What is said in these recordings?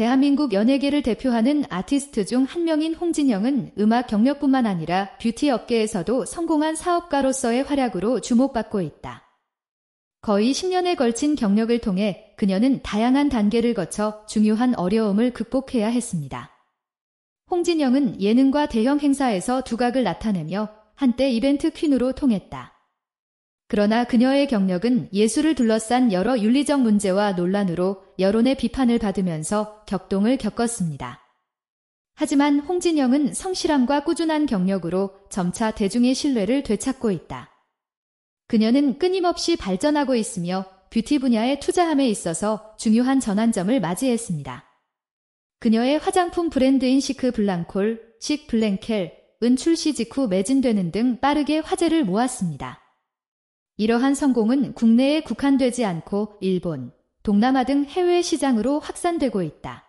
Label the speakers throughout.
Speaker 1: 대한민국 연예계를 대표하는 아티스트 중 한 명인 홍진영은 음악 경력뿐만 아니라 뷰티 업계에서도 성공한 사업가로서의 활약으로 주목받고 있다. 거의 10년에 걸친 경력을 통해 그녀는 다양한 단계를 거쳐 중요한 어려움을 극복해야 했습니다. 홍진영은 예능과 대형 행사에서 두각을 나타내며 한때 이벤트 퀸으로 통했다. 그러나 그녀의 경력은 예수를 둘러싼 여러 윤리적 문제와 논란으로 여론의 비판을 받으면서 격동을 겪었습니다. 하지만 홍진영은 성실함과 꾸준한 경력으로 점차 대중의 신뢰를 되찾고 있다. 그녀는 끊임없이 발전하고 있으며 뷰티 분야의 투자함에 있어서 중요한 전환점을 맞이했습니다. 그녀의 화장품 브랜드인 시크 블랑콜, 식 블랭켈은 출시 직후 매진되는 등 빠르게 화제를 모았습니다. 이러한 성공은 국내에 국한되지 않고 일본, 동남아 등 해외 시장으로 확산되고 있다.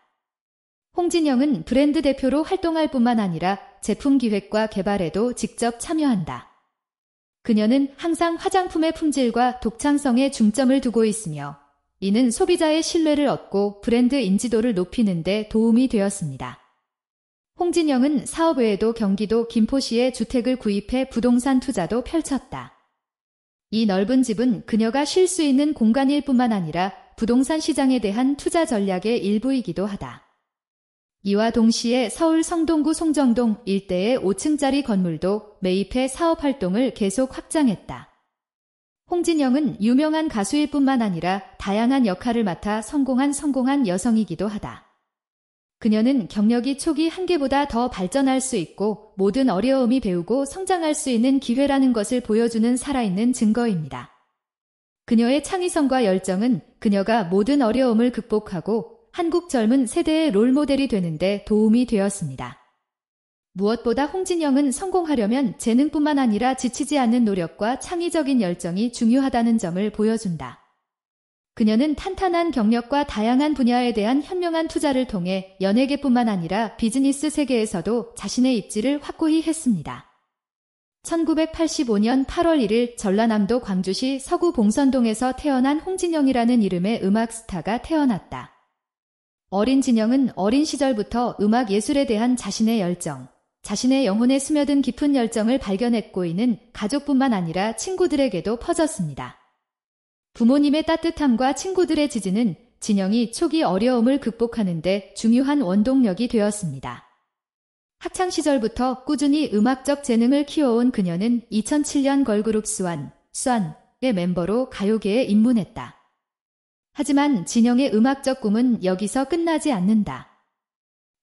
Speaker 1: 홍진영은 브랜드 대표로 활동할 뿐만 아니라 제품 기획과 개발에도 직접 참여한다. 그녀는 항상 화장품의 품질과 독창성에 중점을 두고 있으며 이는 소비자의 신뢰를 얻고 브랜드 인지도를 높이는 데 도움이 되었습니다. 홍진영은 사업 외에도 경기도 김포시에 주택을 구입해 부동산 투자도 펼쳤다. 이 넓은 집은 그녀가 쉴 수 있는 공간일 뿐만 아니라 부동산 시장에 대한 투자 전략의 일부이기도 하다. 이와 동시에 서울 성동구 송정동 일대의 5층짜리 건물도 매입해 사업 활동을 계속 확장했다. 홍진영은 유명한 가수일 뿐만 아니라 다양한 역할을 맡아 성공한 성공한 여성이기도 하다. 그녀는 경력이 초기 한계보다 더 발전할 수 있고 모든 어려움이 배우고 성장할 수 있는 기회라는 것을 보여주는 살아있는 증거입니다. 그녀의 창의성과 열정은 그녀가 모든 어려움을 극복하고 한국 젊은 세대의 롤모델이 되는데 도움이 되었습니다. 무엇보다 홍진영은 성공하려면 재능뿐만 아니라 지치지 않는 노력과 창의적인 열정이 중요하다는 점을 보여준다. 그녀는 탄탄한 경력과 다양한 분야에 대한 현명한 투자를 통해 연예계뿐만 아니라 비즈니스 세계에서도 자신의 입지를 확고히 했습니다. 1985년 8월 1일 전라남도 광주시 서구 봉선동에서 태어난 홍진영이라는 이름의 음악 스타가 태어났다. 어린 진영은 어린 시절부터 음악 예술에 대한 자신의 열정, 자신의 영혼에 스며든 깊은 열정을 발견했고 있는 가족뿐만 아니라 친구들에게도 퍼졌습니다. 부모님의 따뜻함과 친구들의 지지는 진영이 초기 어려움을 극복하는데 중요한 원동력이 되었습니다. 학창시절부터 꾸준히 음악적 재능을 키워온 그녀는 2007년 걸그룹 스완, 스완의 멤버로 가요계에 입문했다. 하지만 진영의 음악적 꿈은 여기서 끝나지 않는다.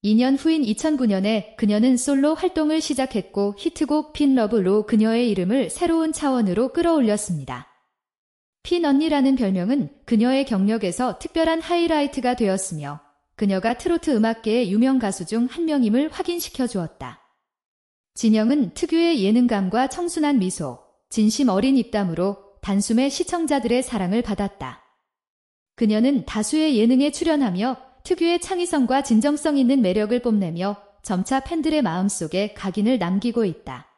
Speaker 1: 2년 후인 2009년에 그녀는 솔로 활동을 시작했고 히트곡 핀 러브로 그녀의 이름을 새로운 차원으로 끌어올렸습니다. 흰 언니라는 별명은 그녀의 경력에서 특별한 하이라이트가 되었으며 그녀가 트로트 음악계의 유명 가수 중 한 명임을 확인시켜 주었다. 진영은 특유의 예능감과 청순한 미소, 진심 어린 입담으로 단숨에 시청자들의 사랑을 받았다. 그녀는 다수의 예능에 출연하며 특유의 창의성과 진정성 있는 매력을 뽐내며 점차 팬들의 마음속에 각인을 남기고 있다.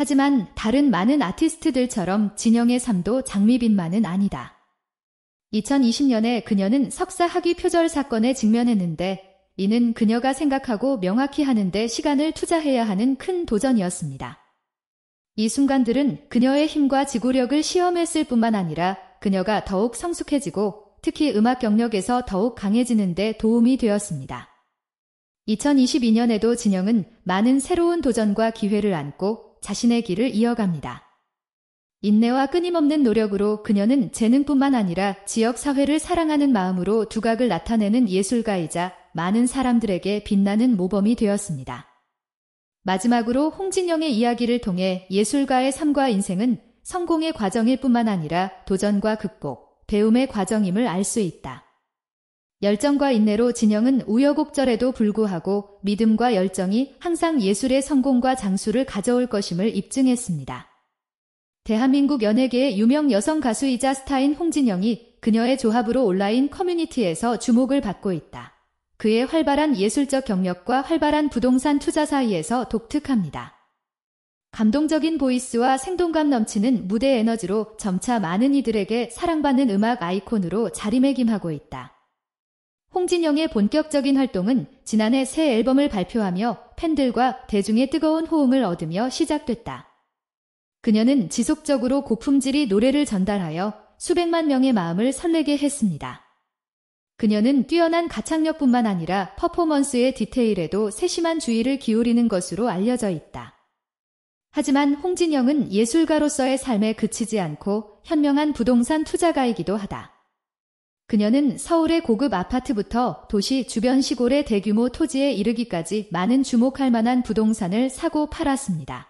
Speaker 1: 하지만 다른 많은 아티스트들처럼 진영의 삶도 장미빛만은 아니다. 2020년에 그녀는 석사 학위 표절 사건에 직면했는데 이는 그녀가 생각하고 명확히 하는데 시간을 투자해야 하는 큰 도전이었습니다. 이 순간들은 그녀의 힘과 지구력을 시험했을 뿐만 아니라 그녀가 더욱 성숙해지고 특히 음악 경력에서 더욱 강해지는 데 도움이 되었습니다. 2022년에도 진영은 많은 새로운 도전과 기회를 안고 자신의 길을 이어갑니다. 인내와 끊임없는 노력으로 그녀는 재능뿐만 아니라 지역 사회를 사랑하는 마음으로 두각을 나타내는 예술가이자 많은 사람들에게 빛나는 모범이 되었습니다. 마지막으로 홍진영의 이야기를 통해 예술가의 삶과 인생은 성공의 과정일 뿐만 아니라 도전과 극복, 배움의 과정임을 알 수 있다. 열정과 인내로 진영은 우여곡절에도 불구하고 믿음과 열정이 항상 예술의 성공과 장수를 가져올 것임을 입증했습니다. 대한민국 연예계의 유명 여성 가수이자 스타인 홍진영이 그녀의 조합으로 온라인 커뮤니티에서 주목을 받고 있다. 그의 활발한 예술적 경력과 활발한 부동산 투자 사이에서 독특합니다. 감동적인 보이스와 생동감 넘치는 무대 에너지로 점차 많은 이들에게 사랑받는 음악 아이콘으로 자리매김하고 있다. 홍진영의 본격적인 활동은 지난해 새 앨범을 발표하며 팬들과 대중의 뜨거운 호응을 얻으며 시작됐다. 그녀는 지속적으로 고품질의 노래를 전달하여 수백만 명의 마음을 설레게 했습니다. 그녀는 뛰어난 가창력뿐만 아니라 퍼포먼스의 디테일에도 세심한 주의를 기울이는 것으로 알려져 있다. 하지만 홍진영은 예술가로서의 삶에 그치지 않고 현명한 부동산 투자가이기도 하다. 그녀는 서울의 고급 아파트부터 도시 주변 시골의 대규모 토지에 이르기까지 많은 주목할 만한 부동산을 사고 팔았습니다.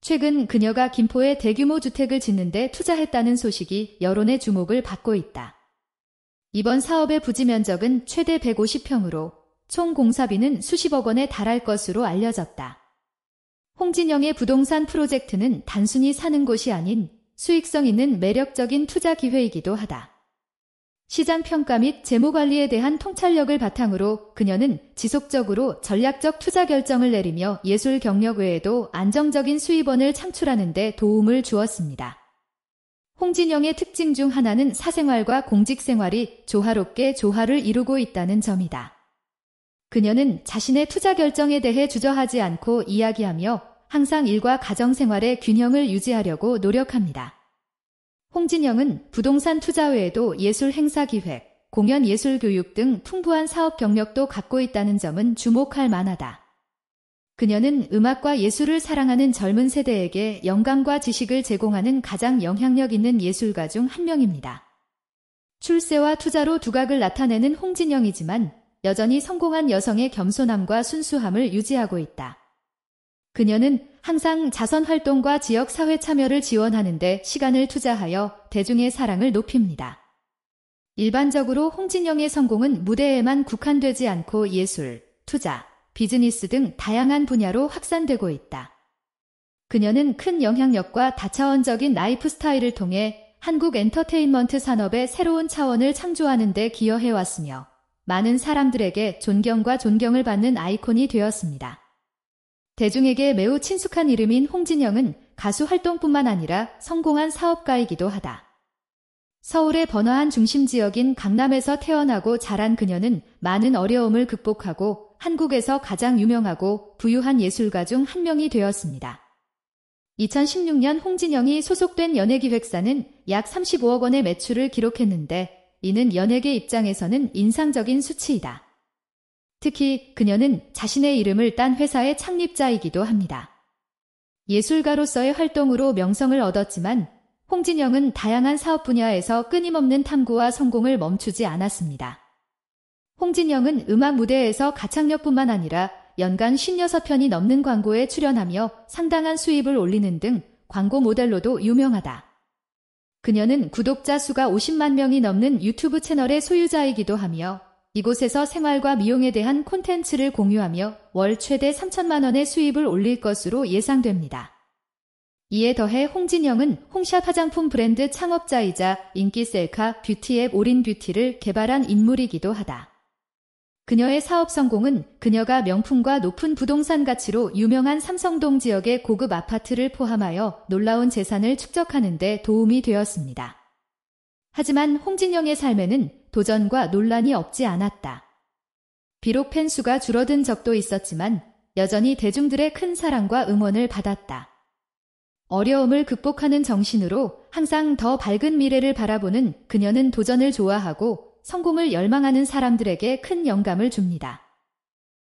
Speaker 1: 최근 그녀가 김포에 대규모 주택을 짓는데 투자했다는 소식이 여론의 주목을 받고 있다. 이번 사업의 부지 면적은 최대 150평으로 총 공사비는 수십억 원에 달할 것으로 알려졌다. 홍진영의 부동산 프로젝트는 단순히 사는 곳이 아닌 수익성 있는 매력적인 투자 기회이기도 하다. 시장 평가 및 재무 관리에 대한 통찰력을 바탕으로 그녀는 지속적으로 전략적 투자 결정을 내리며 예술 경력 외에도 안정적인 수입원을 창출하는 데 도움을 주었습니다. 홍진영의 특징 중 하나는 사생활과 공직 생활이 조화롭게 조화를 이루고 있다는 점이다. 그녀는 자신의 투자 결정에 대해 주저하지 않고 이야기하며 항상 일과 가정 생활의 균형을 유지하려고 노력합니다. 홍진영은 부동산 투자 외에도 예술 행사 기획, 공연 예술 교육 등 풍부한 사업 경력도 갖고 있다는 점은 주목할 만하다. 그녀는 음악과 예술을 사랑하는 젊은 세대에게 영감과 지식을 제공하는 가장 영향력 있는 예술가 중 한 명입니다. 출세와 투자로 두각을 나타내는 홍진영이지만 여전히 성공한 여성의 겸손함과 순수함을 유지하고 있다. 그녀는 항상 자선 활동과 지역 사회 참여를 지원하는데 시간을 투자하여 대중의 사랑을 높입니다. 일반적으로 홍진영의 성공은 무대에만 국한되지 않고 예술, 투자, 비즈니스 등 다양한 분야로 확산되고 있다. 그녀는 큰 영향력과 다차원적인 라이프 스타일을 통해 한국 엔터테인먼트 산업의 새로운 차원을 창조하는 데 기여해왔으며 많은 사람들에게 존경과 존경을 받는 아이콘이 되었습니다. 대중에게 매우 친숙한 이름인 홍진영은 가수 활동뿐만 아니라 성공한 사업가이기도 하다. 서울의 번화한 중심 지역인 강남에서 태어나고 자란 그녀는 많은 어려움을 극복하고 한국에서 가장 유명하고 부유한 예술가 중 한 명이 되었습니다. 2016년 홍진영이 소속된 연예기획사는 약 35억 원의 매출을 기록했는데 이는 연예계 입장에서는 인상적인 수치이다. 특히 그녀는 자신의 이름을 딴 회사의 창립자이기도 합니다. 예술가로서의 활동으로 명성을 얻었지만 홍진영은 다양한 사업 분야에서 끊임없는 탐구와 성공을 멈추지 않았습니다. 홍진영은 음악 무대에서 가창력뿐만 아니라 연간 56편이 넘는 광고에 출연하며 상당한 수입을 올리는 등 광고 모델로도 유명하다. 그녀는 구독자 수가 50만 명이 넘는 유튜브 채널의 소유자이기도 하며 이곳에서 생활과 미용에 대한 콘텐츠를 공유하며 월 최대 3천만 원의 수입을 올릴 것으로 예상됩니다. 이에 더해 홍진영은 홍샵 화장품 브랜드 창업자이자 인기 셀카 뷰티앱 올인뷰티를 개발한 인물이기도 하다. 그녀의 사업 성공은 그녀가 명품과 높은 부동산 가치로 유명한 삼성동 지역의 고급 아파트를 포함하여 놀라운 재산을 축적하는 데 도움이 되었습니다. 하지만 홍진영의 삶에는 도전과 논란이 없지 않았다. 비록 팬수가 줄어든 적도 있었지만 여전히 대중들의 큰 사랑과 응원을 받았다. 어려움을 극복하는 정신으로 항상 더 밝은 미래를 바라보는 그녀는 도전을 좋아하고 성공을 열망하는 사람들에게 큰 영감을 줍니다.